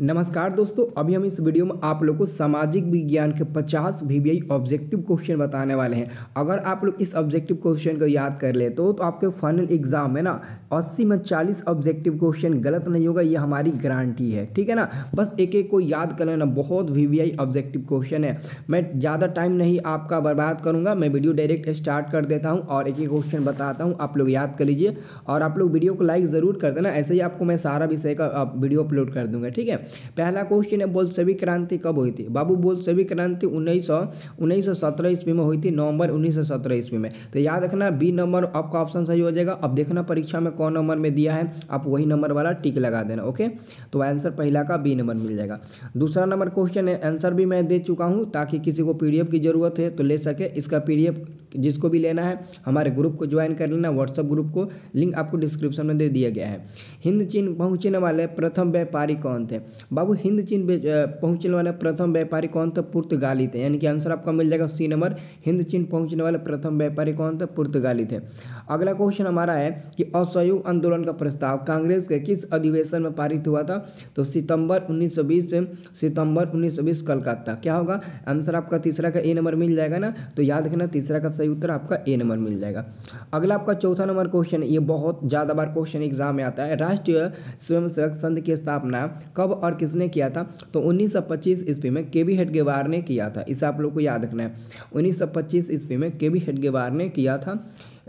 नमस्कार दोस्तों अभी हम इस वीडियो में आप लोग को सामाजिक विज्ञान के 50 वी ऑब्जेक्टिव क्वेश्चन बताने वाले हैं अगर आप लोग इस ऑब्जेक्टिव क्वेश्चन को याद कर ले तो, तो आपके फाइनल एग्जाम है ना 80 में 40 ऑब्जेक्टिव क्वेश्चन गलत नहीं होगा ये हमारी गारंटी है ठीक है ना बस एक एक को याद कर लेना बहुत वी ऑब्जेक्टिव क्वेश्चन है मैं ज़्यादा टाइम नहीं आपका बर्बाद करूँगा मैं वीडियो डायरेक्ट स्टार्ट कर देता हूँ और एक एक क्वेश्चन बताता हूँ आप लोग याद कर लीजिए और आप लोग वीडियो को लाइक ज़रूर कर देना ऐसे ही आपको मैं सारा विषय का वीडियो अपलोड कर दूँगा ठीक है पहला क्वेश्चन है बोलसवी क्रांति कब हुई थी बाबू बोलसवी क्रांति उन्नीस सौ उन्नीस सौ सत्रह ईस्वी में हुई थी नवंबर उन्नीस सौ सत्रह ईस्वी में तो याद रखना बी नंबर आपका ऑप्शन सही हो जाएगा अब देखना परीक्षा में कौन नंबर में दिया है आप वही नंबर वाला टिक लगा देना ओके तो आंसर पहला का बी नंबर मिल जाएगा दूसरा नंबर क्वेश्चन है आंसर भी मैं दे चुका हूँ ताकि किसी को पी की जरूरत है तो ले सके इसका पी जिसको भी लेना है हमारे ग्रुप को ज्वाइन कर लेना व्हाट्सअप ग्रुप को लिंक आपको डिस्क्रिप्शन में दे दिया गया है हिंद चीन पहुँचने वाले प्रथम व्यापारी कौन थे बाबू हिंद चीन पहुँचने वाले प्रथम व्यापारी कौन थे पुर्तगाली थे यानी कि आंसर आपका मिल जाएगा सी नंबर हिंद चीन पहुँचने वाले प्रथम व्यापारी कौन थे पुर्तगाली थे अगला क्वेश्चन हमारा है कि असहयोग आंदोलन का प्रस्ताव कांग्रेस के किस अधिवेशन में पारित हुआ था तो सितंबर 1920 सितंबर 1920 कलकत्ता क्या होगा आंसर आपका तीसरा का ए नंबर मिल जाएगा ना तो याद रखना तीसरा का सही उत्तर आपका ए नंबर मिल जाएगा अगला आपका चौथा नंबर क्वेश्चन ये बहुत ज़्यादा बार क्वेश्चन एग्जाम में आता है राष्ट्रीय स्वयंसेवक संघ की स्थापना कब और किसने किया था तो उन्नीस ईस्वी में के बी हेडगेवार ने किया था इसे आप लोग को याद रखना है उन्नीस ईस्वी में के बी हेडगेवार ने किया था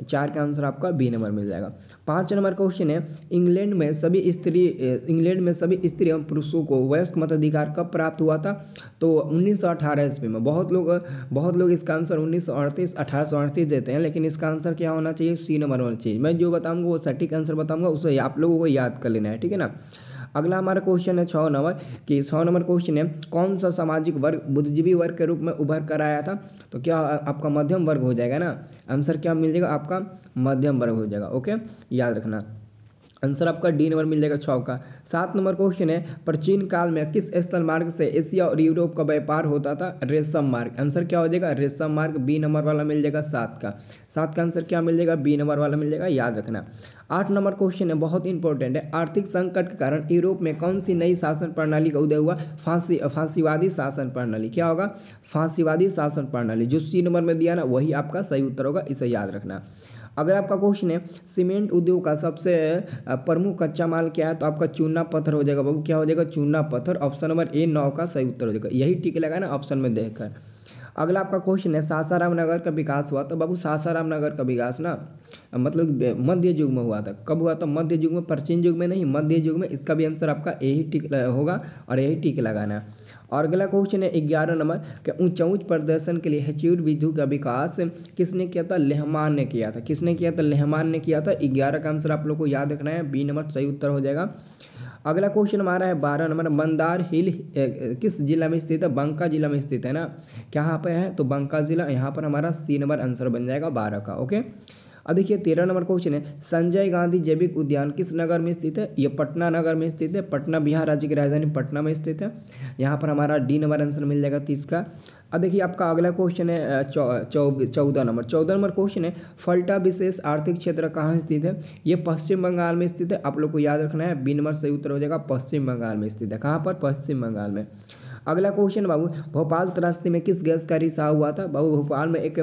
चार का आंसर आपका बी नंबर मिल जाएगा पाँच नंबर क्वेश्चन है इंग्लैंड में सभी स्त्री इंग्लैंड में सभी स्त्री एवं पुरुषों को वयस्क मताधिकार कब प्राप्त हुआ था तो उन्नीस सौ अठारह ईस्वी में बहुत लोग बहुत लोग इसका आंसर उन्नीस सौ अड़तीस अठारह सौ अड़तीस देते हैं लेकिन इसका आंसर क्या होना चाहिए सी नंबर होना चाहिए मैं जो बताऊँगा वो सटीक आंसर बताऊँगा उसे आप लोगों को याद कर लेना है ठीक है ना अगला हमारा क्वेश्चन है छः नंबर कि छः नंबर क्वेश्चन है कौन सा सामाजिक वर्ग बुद्धिजीवी वर्ग के रूप में उभर कर आया था तो क्या आपका मध्यम वर्ग हो जाएगा ना आंसर क्या मिल जाएगा आपका मध्यम वर्ग हो जाएगा ओके याद रखना आंसर आपका डी नंबर मिल जाएगा छः का सात नंबर क्वेश्चन है प्राचीन काल में किस स्थल मार्ग से एशिया और यूरोप का व्यापार होता था रेशम मार्ग आंसर क्या हो जाएगा रेशम मार्ग बी नंबर वाला मिल जाएगा सात का सात का आंसर क्या मिल जाएगा बी नंबर वाला मिल जाएगा याद रखना आठ नंबर क्वेश्चन है बहुत इंपॉर्टेंट है आर्थिक संकट के कारण यूरोप में कौन सी नई शासन प्रणाली का उदय हुआ फांसी फांसीवादी शासन प्रणाली क्या होगा फांसीवादी शासन प्रणाली जो सी नंबर में दिया ना वही आपका सही उत्तर होगा इसे याद रखना अगर आपका क्वेश्चन है सीमेंट उद्योग का सबसे प्रमुख कच्चा माल क्या है तो आपका चूना पत्थर हो जाएगा बाबू क्या हो जाएगा चूना पत्थर ऑप्शन नंबर ए नौ का सही उत्तर हो जाएगा यही टीके लगा ना ऑप्शन में देखकर अगला आपका क्वेश्चन है सासाराम नगर का विकास हुआ तो बाबू सासाराम नगर का विकास ना मतलब मध्य युग में हुआ था कब हुआ था मध्य युग में प्राचीन युग में नहीं मध्य युग में इसका भी आंसर आपका यही टिक होगा और यही टिक लगाना है और अगला क्वेश्चन है ग्यारह नंबर कि ऊंच प्रदर्शन के लिए हचूर विधु का विकास किसने किया था लेहमान ने किया था किसने किया था लेहमान ने किया था ग्यारह का आंसर आप लोग को याद रखना है बी नंबर सही उत्तर हो जाएगा अगला क्वेश्चन हमारा है बारह नंबर मंदार हिल किस जिला में स्थित है बंका जिला में स्थित है ना क्या यहाँ पर है तो बंका जिला यहाँ पर हमारा सी नंबर आंसर बन जाएगा बारह का ओके अब देखिए तेरह नंबर क्वेश्चन है संजय गांधी जैविक उद्यान किस नगर में स्थित है ये पटना नगर में स्थित है पटना बिहार राज्य की राजधानी पटना में स्थित है यहाँ पर हमारा डी नंबर आंसर मिल जाएगा तीस का अब देखिए आपका अगला क्वेश्चन है चौदह नंबर चौदह नंबर क्वेश्चन है फल्टा विशेष आर्थिक क्षेत्र कहाँ स्थित है ये पश्चिम बंगाल में स्थित है आप लोग को याद रखना है बी नंबर सही उत्तर हो जाएगा पश्चिम बंगाल में स्थित है कहाँ पर पश्चिम बंगाल में अगला क्वेश्चन बाबू भोपाल त्रासदी में किस गैस का रिसाव हुआ था बाबू भोपाल में एक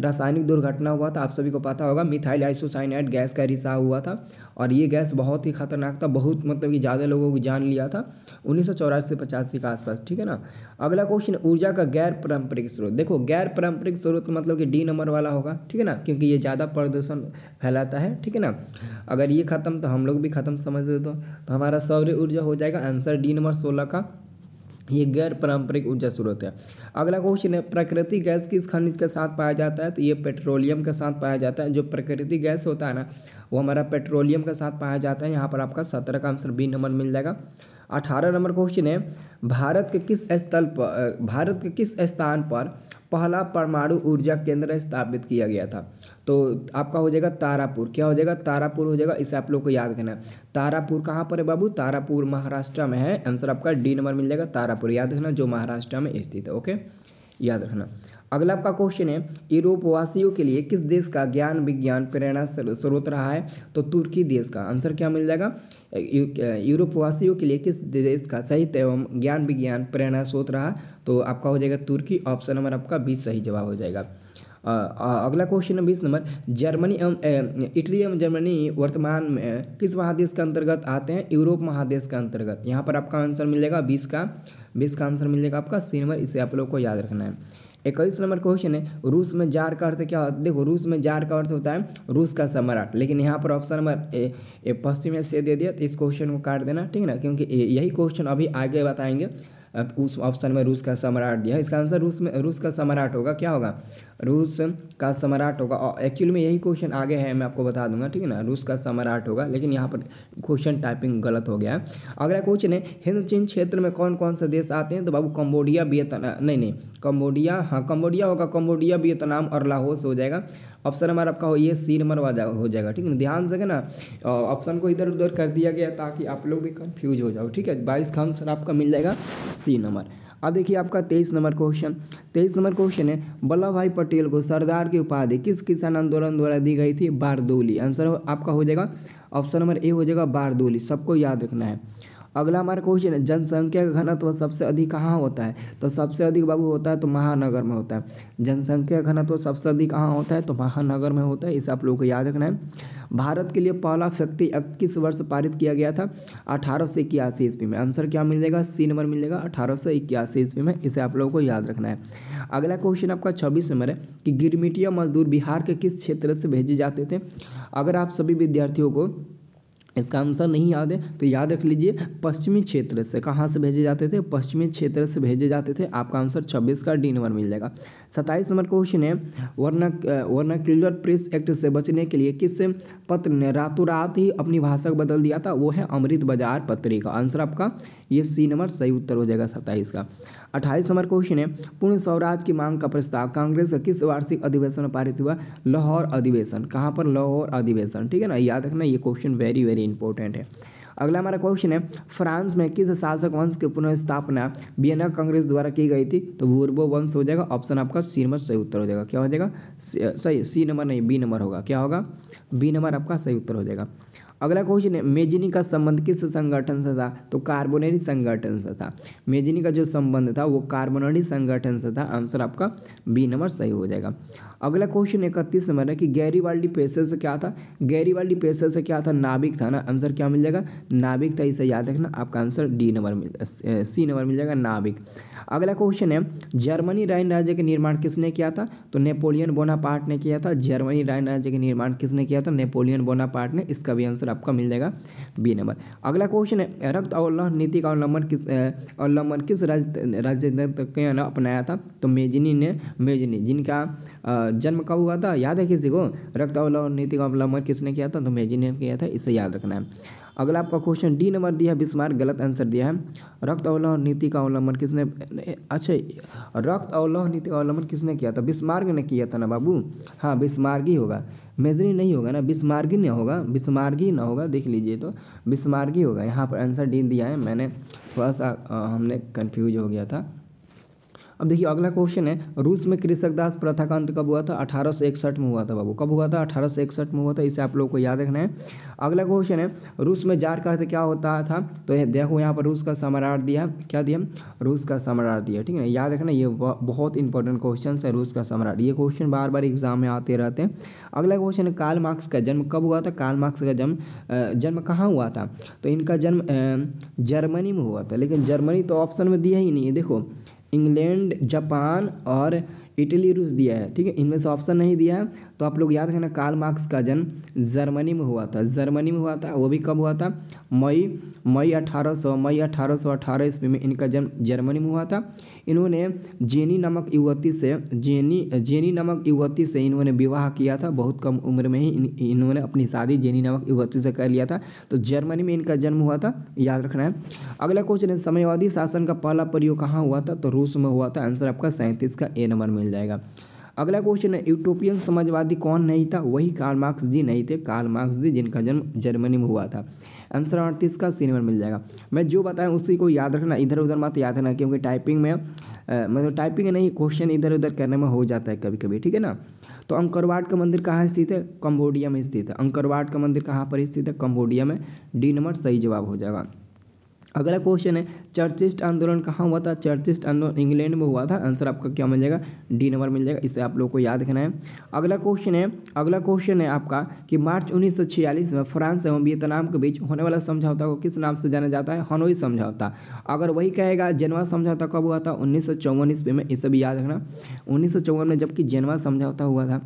रासायनिक दुर्घटना हुआ था आप सभी को पता होगा मिथाइल आइसोसाइनाइड गैस का रिसाव हुआ था और ये गैस बहुत ही खतरनाक था बहुत मतलब कि ज़्यादा लोगों को जान लिया था उन्नीस सौ चौरासी पचासी के आसपास ठीक है ना अगला क्वेश्चन ऊर्जा का गैर पारंपरिक स्रोत देखो गैर पारंपरिक स्रोत मतलब कि डी नंबर वाला होगा ठीक है ना क्योंकि ये ज़्यादा प्रदूषण फैलाता है ठीक है ना अगर ये खत्म तो हम लोग भी खत्म समझ देते तो हमारा सौर ऊर्जा हो जाएगा आंसर डी नंबर सोलह का ये गैर पारंपरिक ऊर्जा स्रोत है अगला क्वेश्चन है प्राकृतिक गैस किस खनिज के साथ पाया जाता है तो ये पेट्रोलियम के साथ पाया जाता है जो प्राकृतिक गैस होता है ना वो हमारा पेट्रोलियम के साथ पाया जाता है यहाँ पर आपका सत्रह का आंसर बी नंबर मिल जाएगा अठारह नंबर क्वेश्चन है भारत के किस स्थल पर भारत के किस स्थान पर पहला परमाणु ऊर्जा केंद्र स्थापित किया गया था तो आपका हो जाएगा तारापुर क्या हो जाएगा तारापुर हो जाएगा इसे आप लोग को याद रखना तारापुर कहाँ पर है बाबू तारापुर महाराष्ट्र में है आंसर आपका डी नंबर मिल जाएगा तारापुर याद रखना जो महाराष्ट्र में स्थित है ओके याद रखना अगला आपका क्वेश्चन है यूरोप वासियों के लिए किस देश का ज्ञान विज्ञान प्रेरणा स्रोत रहा है तो तुर्की देश का आंसर क्या मिल जाएगा यूरोप वासियों के लिए किस देश का सही एवं ज्ञान विज्ञान प्रेरणा स्रोत रहा तो आपका हो जाएगा तुर्की ऑप्शन नंबर आपका बीस सही जवाब हो जाएगा अगला क्वेश्चन है बीस नंबर जर्मनी एवं इटली एवं जर्मनी वर्तमान में किस महादेश के अंतर्गत आते हैं यूरोप महादेश के अंतर्गत यहाँ पर आपका आंसर मिलेगा बीस का बीस का आंसर मिल जाएगा आपका सी नंबर इसे आप लोग को याद रखना है इक्कीस नंबर क्वेश्चन है रूस में जार का अर्थ क्या होता है देखो रूस में जार का अर्थ होता है रूस का सम्राट लेकिन यहाँ पर ऑप्शन नंबर पश्चिम में से दे दिया तो इस क्वेश्चन को काट देना ठीक है ना क्योंकि यही क्वेश्चन अभी आगे बताएंगे उस ऑप्शन में रूस का सम्राट दिया इसका आंसर रूस में रूस का सम्राट होगा क्या होगा रूस का सम्राट होगा और एक्चुअली में यही क्वेश्चन आगे है मैं आपको बता दूंगा ठीक है ना रूस का सम्राट होगा लेकिन यहाँ पर क्वेश्चन टाइपिंग गलत हो गया है अगला क्वेश्चन है हिंद चीन क्षेत्र में कौन कौन से देश आते हैं तो बाबू कम्बोडिया वियतनाम नहीं नहीं कम्बोडिया हाँ कम्बोडिया होगा कम्बोडिया वियतनाम और लाहौस हो जाएगा ऑप्शन हमारा आपका हो ये सीर मरवा जा, हो जाएगा ठीक है ना ध्यान से ना ऑप्शन को इधर उधर कर दिया गया ताकि आप लोग भी कन्फ्यूज हो जाओ ठीक है बाईस का आंसर आपका मिल जाएगा सी नंबर अब देखिए आपका तेईस नंबर क्वेश्चन तेईस नंबर क्वेश्चन है वल्लभ भाई पटेल को सरदार की उपाधि किस किसान आंदोलन द्वारा दी गई थी बारदोली आंसर आपका हो जाएगा ऑप्शन नंबर ए हो जाएगा बारदोली सबको याद रखना है अगला हमारा क्वेश्चन है जनसंख्या का घनत्व सबसे अधिक कहाँ होता है तो सबसे अधिक बाबू होता है तो महानगर में होता है जनसंख्या घनत्व सबसे अधिक कहाँ होता है तो महानगर में होता है इसे आप लोगों को याद रखना है भारत के लिए पहला फैक्ट्री एक्ट किस वर्ष पारित किया गया था अठारह सौ इक्यासी ईस्वी में आंसर क्या मिल जाएगा सी नंबर मिल जाएगा अठारह सौ इक्यासी ईस्वी में इसे आप लोगों को याद रखना है अगला क्वेश्चन आपका छब्बीस नंबर है कि गिरमिटिया मजदूर बिहार के किस क्षेत्र से भेजे जाते थे अगर आप सभी विद्यार्थियों को इसका आंसर नहीं याद है तो याद रख लीजिए पश्चिमी क्षेत्र से कहाँ से भेजे जाते थे पश्चिमी क्षेत्र से भेजे जाते थे आपका आंसर 26 का डी नंबर मिल जाएगा 27 नंबर क्वेश्चन है वर्ना वर्नाक्यूलर प्रेस एक्ट से बचने के लिए किस पत्र ने रातों रात ही अपनी भाषा को बदल दिया था वो है अमृत बाजार पत्रिका आंसर आपका ये सी नंबर सही उत्तर हो जाएगा सत्ताईस का अट्ठाईस नंबर क्वेश्चन है पूर्ण स्वराज की मांग का प्रस्ताव कांग्रेस का किस वार्षिक अधिवेशन में पारित हुआ लाहौर अधिवेशन कहाँ पर लाहौर अधिवेशन ठीक है ना याद रखना ये क्वेश्चन वेरी वेरी इंपॉर्टेंट है अगला हमारा क्वेश्चन है फ्रांस में किस शासक वंश की पुनर्स्थापना बियना कांग्रेस द्वारा की गई थी तो वूर्बो वंश हो जाएगा ऑप्शन आपका सी नंबर सही उत्तर हो जाएगा क्या हो जाएगा सही सी नंबर नहीं बी नंबर होगा क्या होगा बी नंबर आपका सही उत्तर हो जाएगा अगला क्वेश्चन है मेजिनी का संबंध किस संगठन से था तो कार्बोनेरी संगठन से था मेजिनी का जो संबंध था वो कार्बोनेरी संगठन से था आंसर आपका बी नंबर सही हो जाएगा अगला क्वेश्चन इकतीस नंबर है कि गैरी वाल्डी पेशे से क्या था गैरी वाल्डी पेशे से क्या था नाभिक था ना आंसर क्या मिल जाएगा नाभिक था इसे याद रखना आपका आंसर डी नंबर मिल सी नंबर मिल जाएगा नाभिक अगला क्वेश्चन है जर्मनी राइन राज्य का निर्माण किसने किया था तो नेपोलियन बोनापार्ट ने किया था जर्मनी राइन राज्य का निर्माण किसने किया था नेपोलियन बोनापार्ट ने इसका भी आंसर आंसर आपका मिल जाएगा बी नंबर अगला क्वेश्चन है रक्त अवलह नीति का अवलंबन किस अवलंबन किस राज्य राज्य ने अपनाया था तो मेजिनी ने मेजिनी जिनका जन्म कब हुआ था याद है किसी को रक्त अवलह नीति का अवलंबन किसने किया था तो मेजिनी ने किया था इसे याद रखना है अगला आपका क्वेश्चन डी नंबर दिया है बिस्मार गलत आंसर दिया है रक्त अवलोह नीति का अवलंबन किसने अच्छा रक्त अवलोह नीति का अवलंबन किसने किया था बिस्मार्ग ने किया था ना बाबू हाँ बिस्मार्गी होगा मेजरी नहीं होगा ना बिस्मार्गी नहीं होगा बिस्मार्गी ना होगा देख लीजिए तो बिस्मार्गी होगा यहाँ पर आंसर डी दिया है मैंने थोड़ा सा हमने कन्फ्यूज हो गया था अब देखिए अगला क्वेश्चन है रूस में कृषक दास प्रथा का अंत कब हुआ था अठारह में हुआ था बाबू कब हुआ था अठारह में हुआ था इसे आप लोग को याद रखना है अगला क्वेश्चन है रूस में जार का अर्थ क्या होता था तो देखो यहाँ पर रूस का सम्राट दिया क्या दिया रूस का सम्राट दिया ठीक है याद रखना ये बहुत इंपॉर्टेंट क्वेश्चन है रूस का सम्राट ये क्वेश्चन बार बार एग्जाम में आते रहते हैं अगला क्वेश्चन है काल मार्क्स का जन्म कब हुआ था काल मार्क्स का जन्म जन्म कहाँ हुआ था तो इनका जन्म जर्मनी में हुआ था लेकिन जर्मनी तो ऑप्शन में दिया ही नहीं है देखो इंग्लैंड जापान और इटली रूस दिया है ठीक है इनमें से ऑप्शन नहीं दिया है तो आप लोग याद रखना कार्ल मार्क्स का जन्म जर्मनी में हुआ था जर्मनी में हुआ था वो भी कब हुआ था मई मई 1800 मई 1818 ईस्वी में इनका जन्म जर्मनी में हुआ था इन्होंने जेनी नमक युवती से जेनी जेनी नमक युवती से इन्होंने विवाह किया था बहुत कम उम्र में ही इन, इन्होंने अपनी शादी जेनी नमक युवती से कर लिया था तो जर्मनी में इनका जन्म हुआ था याद रखना है अगला क्वेश्चन है समयवादी शासन का पहला प्रयोग कहाँ हुआ था तो रूस में हुआ था आंसर आपका सैंतीस का ए नंबर मिल मिल जाएगा अगला क्वेश्चन है यूटोपियन समाजवादी कौन नहीं था वही कार्ल मार्क्स जी नहीं थे कार्ल मार्क्स जी जिनका जन्म जर्मनी में हुआ था आंसर अड़तीस का सी नंबर मिल जाएगा मैं जो बताया उसी को याद रखना इधर उधर मत याद रखना क्योंकि टाइपिंग में मतलब टाइपिंग नहीं क्वेश्चन इधर उधर करने में हो जाता है कभी कभी ठीक है ना तो अंकरवाट का मंदिर कहाँ स्थित है कम्बोडिया में स्थित है अंकरवाट का मंदिर कहाँ पर स्थित है कम्बोडिया में डी नंबर सही जवाब हो जाएगा अगला क्वेश्चन है चर्चिस्ट आंदोलन कहाँ हुआ था चर्चिस्ट आंदोलन इंग्लैंड में हुआ था आंसर आपका क्या मिल जाएगा डी नंबर मिल जाएगा इसे आप लोग को याद रखना है अगला क्वेश्चन है अगला क्वेश्चन है आपका कि मार्च 1946 में फ्रांस एवं वियतनाम के बीच होने वाला समझौता को किस नाम से जाना जाता है हनोई समझौता अगर वही कहेगा जनवा समझौता कब हुआ था उन्नीस सौ ईस्वी में इसे भी याद रखना उन्नीस में जबकि जनवा समझौता हुआ था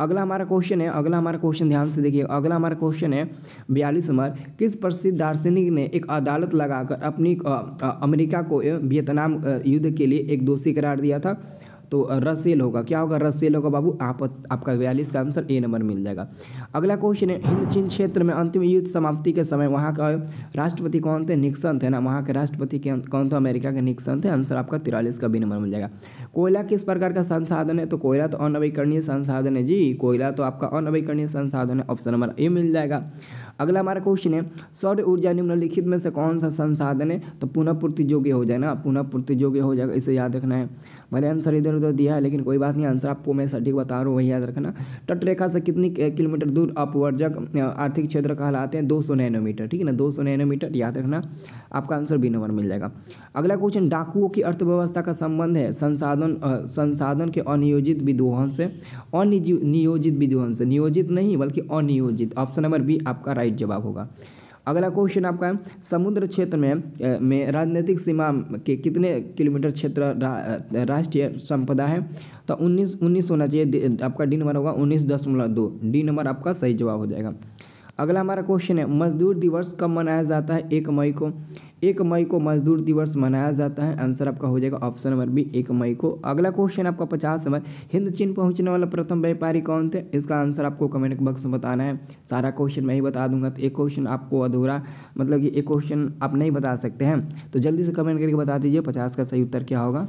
अगला हमारा क्वेश्चन है अगला हमारा क्वेश्चन ध्यान से देखिए अगला हमारा क्वेश्चन है बयालीस नंबर किस प्रसिद्ध दार्शनिक ने एक अदालत लगाकर अपनी अमेरिका को वियतनाम युद्ध के लिए एक दोषी करार दिया था तो रसेल होगा क्या होगा रसेल होगा बाबू आप, आपका बयालीस का आंसर ए नंबर मिल जाएगा अगला क्वेश्चन है हिंद चीन क्षेत्र में अंतिम युद्ध समाप्ति के समय वहाँ का राष्ट्रपति कौन थे निक्सन थे ना वहाँ के राष्ट्रपति कौन थे अमेरिका के निक्सन थे आंसर आपका तिरालीस का बी नंबर मिल जाएगा कोयला किस प्रकार का संसाधन है तो कोयला तो अनवीकरणीय संसाधन है जी कोयला तो आपका अनवीकरणीय संसाधन है ऑप्शन नंबर ए मिल जाएगा अगला हमारा क्वेश्चन है सौर ऊर्जा निम्नलिखित में से कौन सा संसाधन है तो पुनः पूर्ति योग्य हो जाए ना पुनः पूर्ति योग्य हो जाएगा इसे याद रखना है मैंने आंसर इधर उधर दिया है लेकिन कोई बात नहीं आंसर आपको मैं सटीक बता रहा हूँ वही याद रखना तटरेखा से कितनी किलोमीटर दूर अपवर्जक आर्थिक क्षेत्र कहलाते हैं दो सौ नैनोमीटर ठीक है ना दो सौ नैनोमीटर याद रखना आपका आंसर बी नंबर मिल जाएगा अगला क्वेश्चन डाकुओं की अर्थव्यवस्था का संबंध है संसाधन संसाधन के अनियोजित विदोहन से अनियोजित विदोहन से नियोजित नहीं बल्कि अनियोजित ऑप्शन नंबर बी आपका राइट जवाब होगा अगला क्वेश्चन आपका समुद्र क्षेत्र में में राजनीतिक सीमा के कितने किलोमीटर क्षेत्र रा, राष्ट्रीय संपदा है तो 19 19 होना चाहिए आपका डी नंबर होगा उन्नीस दशमलव दो डी नंबर आपका सही जवाब हो जाएगा अगला हमारा क्वेश्चन है मजदूर दिवस कब मनाया जाता है एक मई को एक मई को मजदूर दिवस मनाया जाता है आंसर आपका हो जाएगा ऑप्शन नंबर बी एक मई को अगला क्वेश्चन आपका पचास नंबर हिंद चीन पहुंचने वाला प्रथम व्यापारी कौन थे इसका आंसर आपको कमेंट बॉक्स में बताना है सारा क्वेश्चन मैं ही बता दूंगा तो एक क्वेश्चन आपको अधूरा मतलब कि एक क्वेश्चन आप नहीं बता सकते हैं तो जल्दी से कमेंट करके बता दीजिए पचास का सही उत्तर क्या होगा